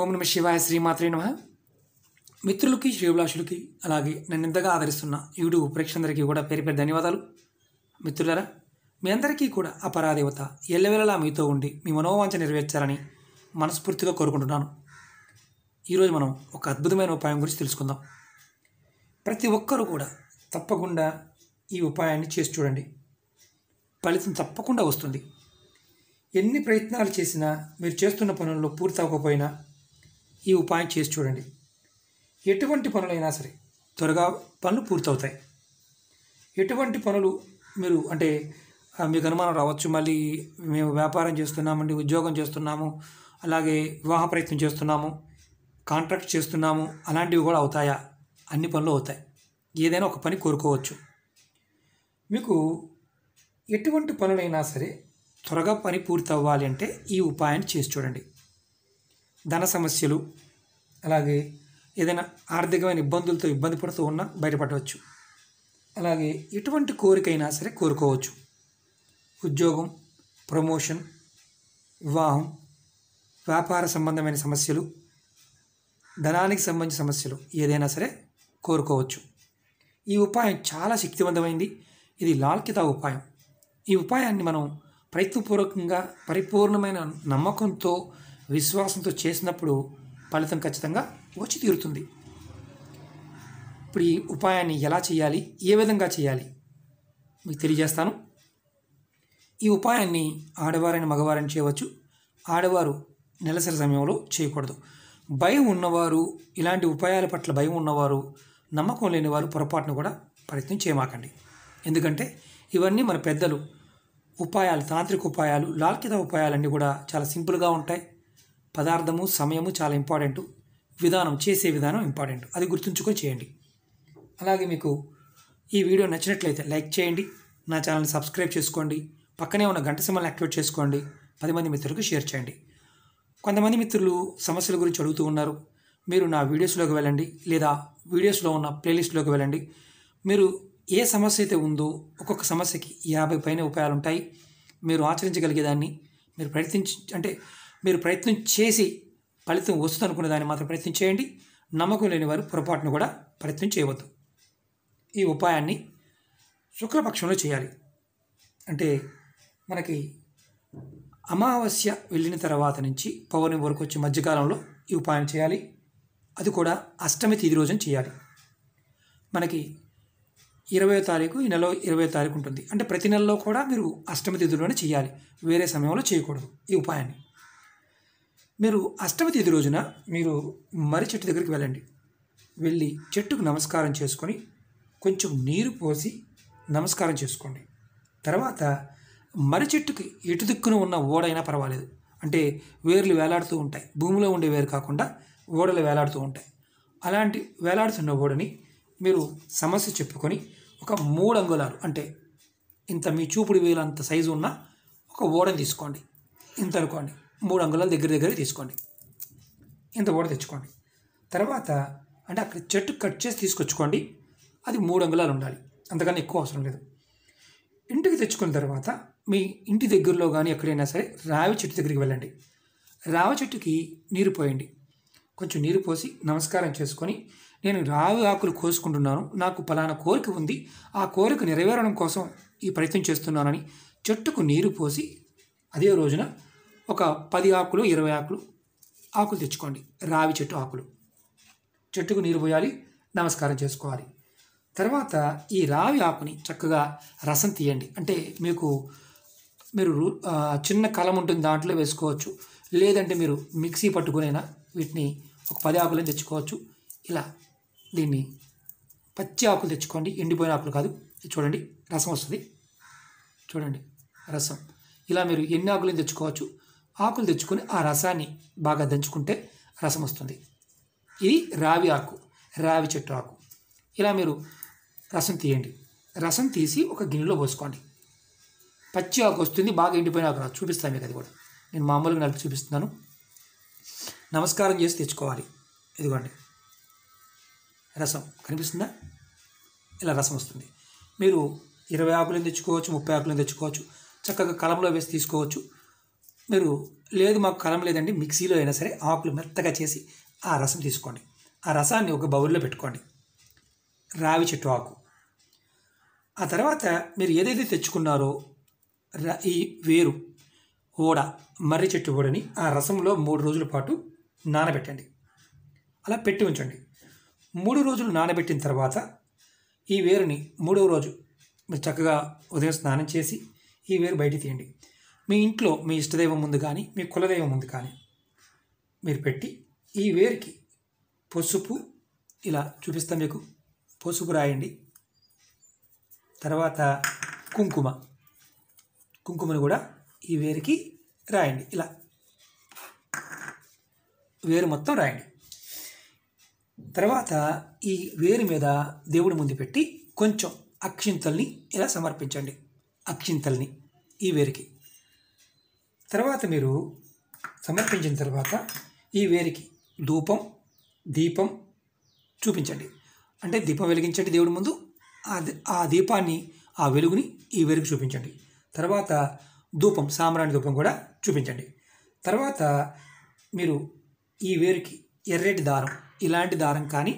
ఓం నమ శివాయ శ్రీమాత్రే నమ మిత్రులకి శ్రీభిలాషులకి అలాగే నన్ను ఇంతగా ఆదరిస్తున్న యూట్యూబ్ ప్రేక్షకులందరికీ కూడా పేరు పేరు ధన్యవాదాలు మిత్రులరా మీ అందరికీ కూడా అపరాదేవత ఎల్లవెల్లలా మీతో ఉండి మీ మనోవాంఛ నెరవేర్చాలని మనస్ఫూర్తిగా కోరుకుంటున్నాను ఈరోజు మనం ఒక అద్భుతమైన ఉపాయం గురించి తెలుసుకుందాం ప్రతి ఒక్కరూ కూడా తప్పకుండా ఈ ఉపాయాన్ని చేసి చూడండి ఫలితం తప్పకుండా వస్తుంది ఎన్ని ప్రయత్నాలు చేసినా మీరు చేస్తున్న పనుల్లో పూర్తి అవ్వకపోయినా ఈ ఉపాయం చేసి చూడండి ఎటువంటి పనులైనా సరే త్వరగా పనులు పూర్తవుతాయి ఎటువంటి పనులు మీరు అంటే మీకు అనుమానం రావచ్చు మళ్ళీ మేము వ్యాపారం చేస్తున్నామండి ఉద్యోగం చేస్తున్నాము అలాగే వివాహ ప్రయత్నం చేస్తున్నాము కాంట్రాక్ట్ చేస్తున్నాము అలాంటివి కూడా అవుతాయా అన్ని పనులు అవుతాయి ఏదైనా ఒక పని కోరుకోవచ్చు మీకు ఎటువంటి పనులైనా సరే త్వరగా పని పూర్తి అవ్వాలి అంటే ఈ ఉపాయాన్ని చేసి చూడండి ధన సమస్యలు అలాగే ఏదైనా ఆర్థికమైన ఇబ్బందులతో ఇబ్బంది పడుతూ ఉన్నా బయటపడవచ్చు అలాగే ఎటువంటి కోరికైనా సరే కోరుకోవచ్చు ఉద్యోగం ప్రమోషన్ వివాహం వ్యాపార సంబంధమైన సమస్యలు ధనానికి సంబంధించిన సమస్యలు ఏదైనా సరే కోరుకోవచ్చు ఈ ఉపాయం చాలా శక్తివంతమైంది ఇది లాల్కిత ఉపాయం ఈ ఉపాయాన్ని మనం ప్రయత్నపూర్వకంగా పరిపూర్ణమైన నమ్మకంతో విశ్వాసంతో చేసినప్పుడు ఫలితం ఖచ్చితంగా వచ్చి తీరుతుంది ఇప్పుడు ఈ ఉపాయాన్ని ఎలా చేయాలి ఏ విధంగా చేయాలి మీకు తెలియజేస్తాను ఈ ఉపాయాన్ని ఆడవారైన మగవారని చేయవచ్చు ఆడవారు నెలసరి సమయంలో చేయకూడదు భయం ఉన్నవారు ఇలాంటి ఉపాయాల పట్ల భయం ఉన్నవారు నమ్మకం లేని వారు పొరపాటును కూడా ప్రయత్నం చేయమాకండి ఎందుకంటే ఇవన్నీ మన పెద్దలు ఉపాయాలు తాంత్రిక ఉపాయాలు లాల్కిత ఉపాయాలన్నీ కూడా చాలా సింపుల్గా ఉంటాయి పదార్థము సమయము చాలా ఇంపార్టెంట్ విధానం చేసే విధానం ఇంపార్టెంట్ అది గుర్తుంచుకొని చేయండి అలాగే మీకు ఈ వీడియో నచ్చినట్లయితే లైక్ చేయండి నా ఛానల్ని సబ్స్క్రైబ్ చేసుకోండి పక్కనే ఉన్న గంట సమయాన్ని యాక్టివేట్ చేసుకోండి పది మంది మిత్రులకు షేర్ చేయండి కొంతమంది మిత్రులు సమస్యల గురించి అడుగుతూ ఉన్నారు మీరు నా వీడియోస్లోకి వెళ్ళండి లేదా వీడియోస్లో ఉన్న ప్లేలిస్ట్లోకి వెళ్ళండి మీరు ఏ సమస్య అయితే ఉందో ఒక్కొక్క సమస్యకి యాభై పైన ఉపాయాలు ఉంటాయి మీరు ఆచరించగలిగేదాన్ని మీరు ప్రయత్నించి అంటే మీరు ప్రయత్నం చేసి ఫలితం వస్తుందనుకునే దాన్ని మాత్రం ప్రయత్నం చేయండి నమ్మకం లేని వారు పొరపాటును కూడా ప్రయత్నం చేయవద్దు ఈ ఉపాయాన్ని శుక్లపక్షంలో చేయాలి అంటే మనకి అమావాస్య వెళ్ళిన తర్వాత నుంచి పౌర్ణమి వరకు వచ్చే మధ్యకాలంలో ఈ ఉపాయం చేయాలి అది కూడా అష్టమి తిది రోజున చేయాలి మనకి ఇరవై తారీఖు ఈ నెల ఇరవై తారీఖు ఉంటుంది అంటే ప్రతి నెలలో కూడా మీరు అష్టమి తిథిలోనే చేయాలి వేరే సమయంలో చేయకూడదు ఈ ఉపాయాన్ని మీరు అష్టమి తేదీ రోజున మీరు మర్రి చెట్టు దగ్గరికి వెళ్ళండి వెళ్ళి చెట్టుకు నమస్కారం చేసుకొని కొంచెం నీరు పోసి నమస్కారం చేసుకోండి తర్వాత మర్రి చెట్టుకి ఎటు దిక్కున ఉన్న ఓడైనా పర్వాలేదు అంటే వేర్లు వేలాడుతూ ఉంటాయి భూమిలో ఉండే వేరు కాకుండా ఓడలు వేలాడుతూ ఉంటాయి అలాంటి వేలాడుతున్న ఓడని మీరు సమస్య చెప్పుకొని ఒక మూడు అంగుళాలు అంటే ఇంత మీ చూపుడు వేలంత సైజు ఉన్న ఒక ఓడని తీసుకోండి ఇంత అనుకోండి మూడు అంగుళాలు దగ్గర దగ్గర తీసుకోండి ఇంత కూడా తెచ్చుకోండి తర్వాత అంటే అక్కడ చెట్టు కట్ చేసి తీసుకొచ్చుకోండి అది మూడు అంగుళాలు ఉండాలి అంతకన్నా ఎక్కువ అవసరం లేదు ఇంటికి తెచ్చుకున్న తర్వాత మీ ఇంటి దగ్గరలో కానీ ఎక్కడైనా సరే రావి చెట్టు దగ్గరికి వెళ్ళండి రావి చెట్టుకి నీరు పోయండి కొంచెం నీరు పోసి నమస్కారం చేసుకొని నేను రావి ఆకులు కోసుకుంటున్నాను నాకు పలానా కోరిక ఉంది ఆ కోరిక నెరవేరడం కోసం ఈ ప్రయత్నం చేస్తున్నానని చెట్టుకు నీరు పోసి అదే రోజున ఒక పది ఆకులు ఇరవై ఆకులు ఆకులు తెచ్చుకోండి రావి చెట్టు ఆకులు చెట్టుకు నీరు పోయాలి నమస్కారం చేసుకోవాలి తర్వాత ఈ రావి ఆకుని చక్కగా రసం తీయండి అంటే మీకు మీరు చిన్న కలం ఉంటుంది దాంట్లో వేసుకోవచ్చు లేదంటే మీరు మిక్సీ పట్టుకునేనా వీటిని ఒక పది ఆకులను తెచ్చుకోవచ్చు ఇలా దీన్ని పచ్చి ఆకులు తెచ్చుకోండి ఎండిపోయిన ఆకులు కాదు చూడండి రసం వస్తుంది చూడండి రసం ఇలా మీరు ఎన్ని ఆకులను తెచ్చుకోవచ్చు ఆకులు తెచ్చుకొని ఆ రసాన్ని బాగా దంచుకుంటే రసం వస్తుంది ఇది రావి ఆకు రావి చెట్టు ఆకు ఇలా మీరు రసం తీయండి రసం తీసి ఒక గిన్నెలో పోసుకోండి పచ్చి ఆకు వస్తుంది బాగా ఎండిపోయిన ఆకు రాదు చూపిస్తాను మీకు అది కూడా నేను మామూలుగా నలిపి చూపిస్తున్నాను నమస్కారం చేసి తెచ్చుకోవాలి ఇదిగోండి రసం కనిపిస్తుందా ఇలా రసం వస్తుంది మీరు ఇరవై ఆకులను తెచ్చుకోవచ్చు ముప్పై ఆకులను తెచ్చుకోవచ్చు చక్కగా కలంలో వేసి తీసుకోవచ్చు మీరు లేదు మాకు కలం లేదండి మిక్సీలో అయినా సరే ఆకులు మెత్తగా చేసి ఆ రసం తీసుకోండి ఆ రసాన్ని ఒక బౌల్లో పెట్టుకోండి రావి చెట్టు ఆకు ఆ తర్వాత మీరు ఏదైతే తెచ్చుకున్నారో ఈ వేరు ఓడ మర్రి చెట్టు ఓడని ఆ రసంలో మూడు రోజుల పాటు నానబెట్టండి అలా పెట్టి ఉంచండి మూడు రోజులు నానబెట్టిన తర్వాత ఈ వేరుని మూడవ రోజు మీరు చక్కగా ఉదయం స్నానం చేసి ఈ వేరు బయట తీయండి మీ ఇంట్లో మీ ఇష్టదైవం ముందు కానీ మీ కులదైవం ముందు కానీ మీరు పెట్టి ఈ వేరుకి పసుపు ఇలా చూపిస్తాం మీకు పసుపు రాయండి తర్వాత కుంకుమ కుంకుమను కూడా ఈ వేరుకి రాయండి ఇలా వేరు మొత్తం రాయండి తర్వాత ఈ వేరు మీద దేవుడి ముందు పెట్టి కొంచెం అక్షింతల్ని ఇలా సమర్పించండి అక్షింతల్ని ఈ వేరుకి తర్వాత మీరు సమర్పించిన తర్వాత ఈ వేరికి ధూపం దీపం చూపించండి అంటే దీపం వెలిగించండి దేవుడి ముందు ఆ దీపాన్ని ఆ వెలుగుని ఈ వేరుకు చూపించండి తర్వాత ధూపం సాంబ్రాణి ధూపం కూడా చూపించండి తర్వాత మీరు ఈ వేరుకి ఎర్రటి దారం ఇలాంటి దారం కానీ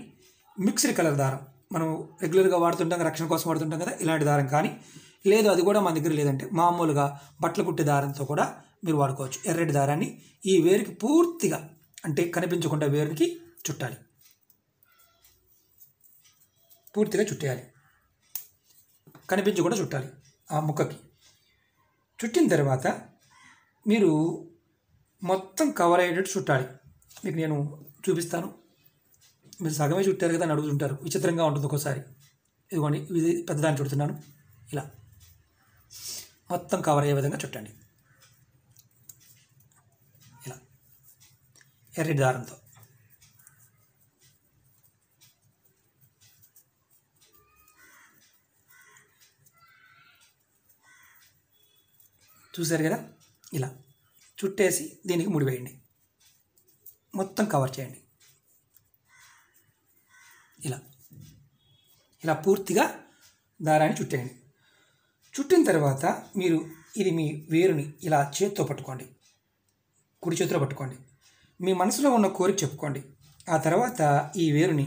మిక్స్డ్ కలర్ దారం మనం రెగ్యులర్గా వాడుతుంటాం రక్షణ కోసం వాడుతుంటాం కదా ఇలాంటి దారం కానీ లేదు అది కూడా మన దగ్గర లేదంటే మామూలుగా బట్టలు కుట్టే దారంతో కూడా మీరు వాడుకోవచ్చు ఎర్రటి దారాన్ని ఈ వేరుకి పూర్తిగా అంటే కనిపించకుండా వేరుకి చుట్టాలి పూర్తిగా చుట్టేయాలి కనిపించకుండా చుట్టాలి ఆ ముక్కకి చుట్టిన తర్వాత మీరు మొత్తం కవర్ అయ్యేటట్టు చుట్టాలి మీకు నేను చూపిస్తాను మీరు సగమే చుట్టారు కదా అని అడుగుతుంటారు విచిత్రంగా ఉంటుంది ఒక్కోసారి ఇదిగోండి ఇది పెద్దదాన్ని చుడుతున్నాను ఇలా మొత్తం కవర్ అయ్యే విధంగా చుట్టండి ఎర్రటి దారంతో చూశారు కదా ఇలా చుట్టేసి దీనికి ముడివేయండి మొత్తం కవర్ చేయండి ఇలా ఇలా పూర్తిగా దారాన్ని చుట్టేయండి చుట్టిన తర్వాత మీరు ఇది మీ వేరుని ఇలా చేత్తో పట్టుకోండి కుడి చేతిలో పట్టుకోండి మీ మనసులో ఉన్న కోరిక చెప్పుకోండి ఆ తర్వాత ఈ వేరుని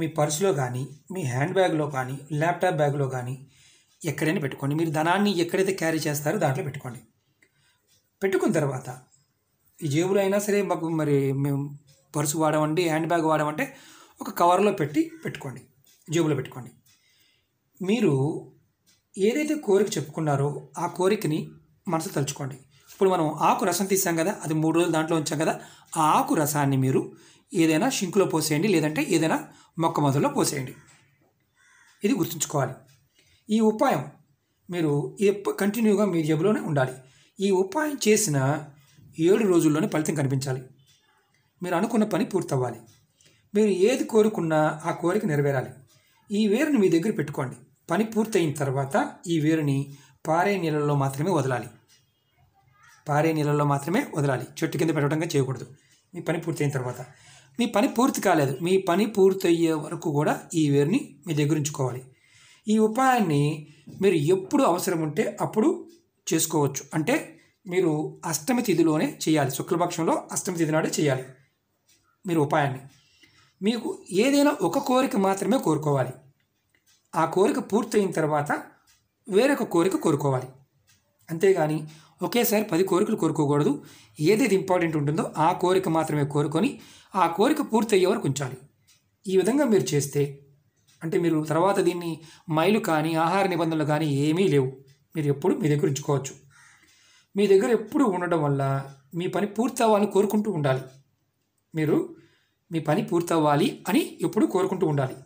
మీ పర్సులో కానీ మీ హ్యాండ్ బ్యాగ్లో కానీ ల్యాప్టాప్ బ్యాగ్లో కానీ ఎక్కడైనా పెట్టుకోండి మీరు ధనాన్ని ఎక్కడైతే క్యారీ చేస్తారో దాంట్లో పెట్టుకోండి పెట్టుకున్న తర్వాత ఈ జేబులో అయినా సరే మాకు మరి మేము పర్సు వాడమండి హ్యాండ్ బ్యాగ్ వాడమంటే ఒక కవర్లో పెట్టి పెట్టుకోండి జేబులో పెట్టుకోండి మీరు ఏదైతే కోరిక చెప్పుకున్నారో ఆ కోరికని మనసు తలుచుకోండి ఇప్పుడు మనం ఆకు రసం తీసాం కదా అది మూడు రోజులు దాంట్లో ఉంచాం కదా ఆ ఆకు రసాన్ని మీరు ఏదైనా షింకులో పోసేయండి లేదంటే ఏదైనా మొక్క మొదల్లో పోసేయండి ఇది గుర్తుంచుకోవాలి ఈ ఉపాయం మీరు కంటిన్యూగా మీ జబ్బులోనే ఉండాలి ఈ ఉపాయం చేసిన ఏడు రోజుల్లోనే ఫలితం కనిపించాలి మీరు అనుకున్న పని పూర్తవ్వాలి మీరు ఏది కోరుకున్నా ఆ కోరిక నెరవేరాలి ఈ వేరుని మీ దగ్గర పెట్టుకోండి పని పూర్తయిన తర్వాత ఈ వేరుని పారే నీళ్ళలో మాత్రమే వదలాలి పారే నీళ్ళలో మాత్రమే వదలాలి చెట్టు కింద పెట్టడంగా చేయకూడదు మీ పని పూర్తయిన తర్వాత మీ పని పూర్తి కాలేదు మీ పని పూర్తయ్యే వరకు కూడా ఈ వేరుని మీ దగ్గర ఉంచుకోవాలి ఈ ఉపాయాన్ని మీరు ఎప్పుడు అవసరం ఉంటే అప్పుడు చేసుకోవచ్చు అంటే మీరు అష్టమి తిథిలోనే చేయాలి శుక్లపక్షంలో అష్టమి తిథి నాడే చేయాలి మీరు ఉపాయాన్ని మీకు ఏదైనా ఒక కోరిక మాత్రమే కోరుకోవాలి ఆ కోరిక పూర్తయిన తర్వాత వేరొక కోరిక కోరుకోవాలి అంతేగాని ఒకేసారి పది కోరికలు కోరుకోకూడదు ఏదైతే ఇంపార్టెంట్ ఉంటుందో ఆ కోరిక మాత్రమే కోరుకొని ఆ కోరిక పూర్తి అయ్యే వరకు ఉంచాలి ఈ విధంగా మీరు చేస్తే అంటే మీరు తర్వాత దీన్ని మైలు కానీ ఆహార నిబంధనలు కానీ ఏమీ లేవు మీరు ఎప్పుడు మీ దగ్గర ఉంచుకోవచ్చు మీ దగ్గర ఎప్పుడు ఉండడం వల్ల మీ పని పూర్తవ్వాలని కోరుకుంటూ ఉండాలి మీరు మీ పని పూర్తవ్వాలి అని ఎప్పుడు కోరుకుంటూ ఉండాలి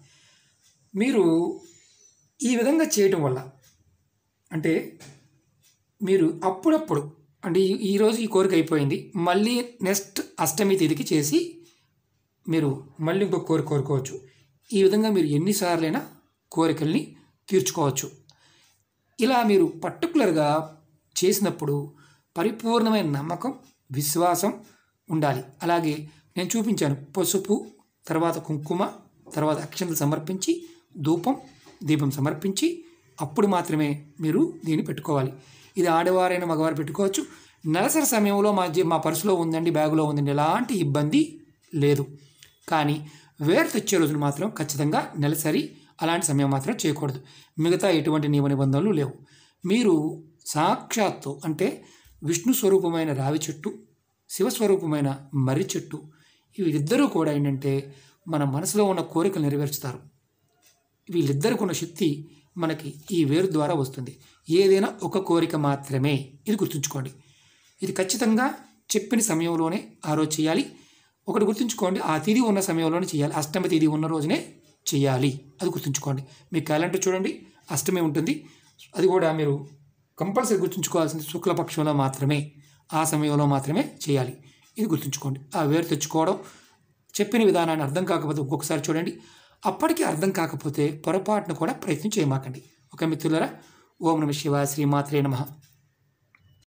మీరు ఈ విధంగా చేయటం వల్ల అంటే మీరు అప్పుడప్పుడు అంటే ఈరోజు ఈ కోరిక అయిపోయింది మళ్ళీ నెక్స్ట్ అష్టమి తేదీకి చేసి మీరు మళ్ళీ ఇంకొక కోరిక కోరుకోవచ్చు ఈ విధంగా మీరు ఎన్నిసార్లైనా కోరికల్ని తీర్చుకోవచ్చు ఇలా మీరు పర్టికులర్గా చేసినప్పుడు పరిపూర్ణమైన నమ్మకం విశ్వాసం ఉండాలి అలాగే నేను చూపించాను పసుపు తర్వాత కుంకుమ తర్వాత అక్షంత సమర్పించి ధూపం దీపం సమర్పించి అప్పుడు మాత్రమే మీరు దీన్ని పెట్టుకోవాలి ఇది ఆడవారైనా మగవారు పెట్టుకోవచ్చు నెలసరి సమయంలో మా మా పర్సులో ఉందండి బ్యాగులో ఉందండి ఎలాంటి ఇబ్బంది లేదు కానీ వేరు తెచ్చే రోజున మాత్రం ఖచ్చితంగా నెలసరి అలాంటి సమయం మాత్రం చేయకూడదు మిగతా ఎటువంటి నియమ నిబంధనలు లేవు మీరు సాక్షాత్తు అంటే విష్ణు స్వరూపమైన రావి చెట్టు శివస్వరూపమైన మర్రి చెట్టు వీళ్ళిద్దరూ కూడా ఏంటంటే మన మనసులో ఉన్న కోరికలు నెరవేర్చుతారు వీళ్ళిద్దరికి ఉన్న శక్తి మనకి ఈ వేరు ద్వారా వస్తుంది ఏదైనా ఒక కోరిక మాత్రమే ఇది గుర్తుంచుకోండి ఇది ఖచ్చితంగా చెప్పిన సమయంలోనే ఆ రోజు చేయాలి ఒకటి గుర్తుంచుకోండి ఆ తిది ఉన్న సమయంలోనే చేయాలి అష్టమి తిది ఉన్న రోజునే చేయాలి అది గుర్తుంచుకోండి మీ క్యాలెండర్ చూడండి అష్టమి ఉంటుంది అది కూడా మీరు కంపల్సరీ గుర్తుంచుకోవాల్సింది శుక్లపక్షంలో మాత్రమే ఆ సమయంలో మాత్రమే చేయాలి ఇది గుర్తుంచుకోండి ఆ వేరు తెచ్చుకోవడం చెప్పిన విధానాన్ని అర్థం కాకపోతే ఒక్కొక్కసారి చూడండి అప్పటికీ అర్థం కాకపోతే పొరపాటును కూడా ప్రయత్నం చేయమాకండి ఒక మిత్రులరా ఓం నమ శివ శ్రీమాత్రే నమ